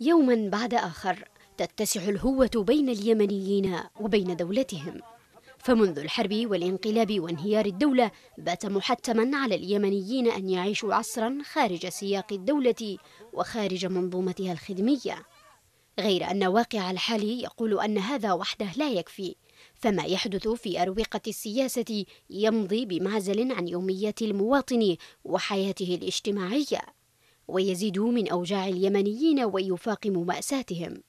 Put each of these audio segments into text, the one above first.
يوما بعد آخر تتسع الهوة بين اليمنيين وبين دولتهم فمنذ الحرب والانقلاب وانهيار الدولة بات محتما على اليمنيين أن يعيشوا عصرا خارج سياق الدولة وخارج منظومتها الخدمية غير أن واقع الحال يقول أن هذا وحده لا يكفي فما يحدث في أروقة السياسة يمضي بمعزل عن يوميات المواطن وحياته الاجتماعية ويزيد من أوجاع اليمنيين ويفاقم مأساتهم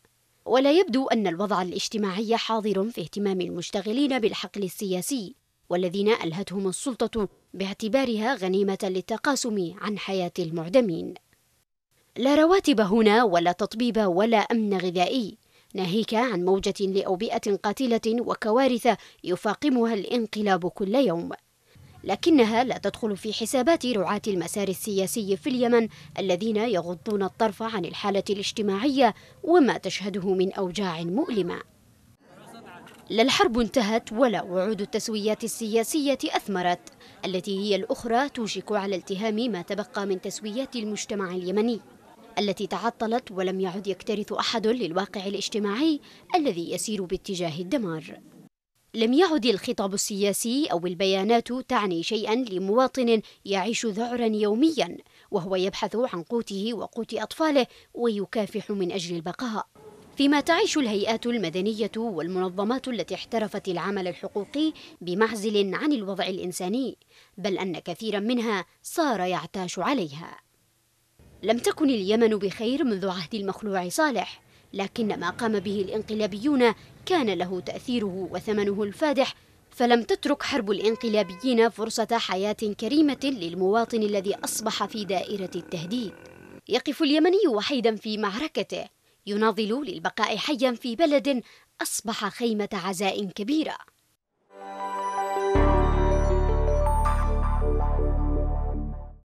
ولا يبدو أن الوضع الاجتماعي حاضر في اهتمام المشتغلين بالحقل السياسي والذين ألهتهم السلطة باعتبارها غنيمة للتقاسم عن حياة المعدمين لا رواتب هنا ولا تطبيب ولا أمن غذائي ناهيك عن موجة لأوبئة قاتلة وكوارث يفاقمها الانقلاب كل يوم لكنها لا تدخل في حسابات رعاة المسار السياسي في اليمن الذين يغضون الطرف عن الحالة الاجتماعية وما تشهده من أوجاع مؤلمة لا الحرب انتهت ولا وعود التسويات السياسية أثمرت التي هي الأخرى توشك على التهام ما تبقى من تسويات المجتمع اليمني التي تعطلت ولم يعد يكترث أحد للواقع الاجتماعي الذي يسير باتجاه الدمار لم يعد الخطاب السياسي أو البيانات تعني شيئا لمواطن يعيش ذعرا يوميا وهو يبحث عن قوته وقوت أطفاله ويكافح من أجل البقاء فيما تعيش الهيئات المدنية والمنظمات التي احترفت العمل الحقوقي بمعزل عن الوضع الإنساني بل أن كثيرا منها صار يعتاش عليها لم تكن اليمن بخير منذ عهد المخلوع صالح لكن ما قام به الانقلابيون كان له تأثيره وثمنه الفادح فلم تترك حرب الانقلابيين فرصة حياة كريمة للمواطن الذي أصبح في دائرة التهديد يقف اليمني وحيدا في معركته يناضل للبقاء حيا في بلد أصبح خيمة عزاء كبيرة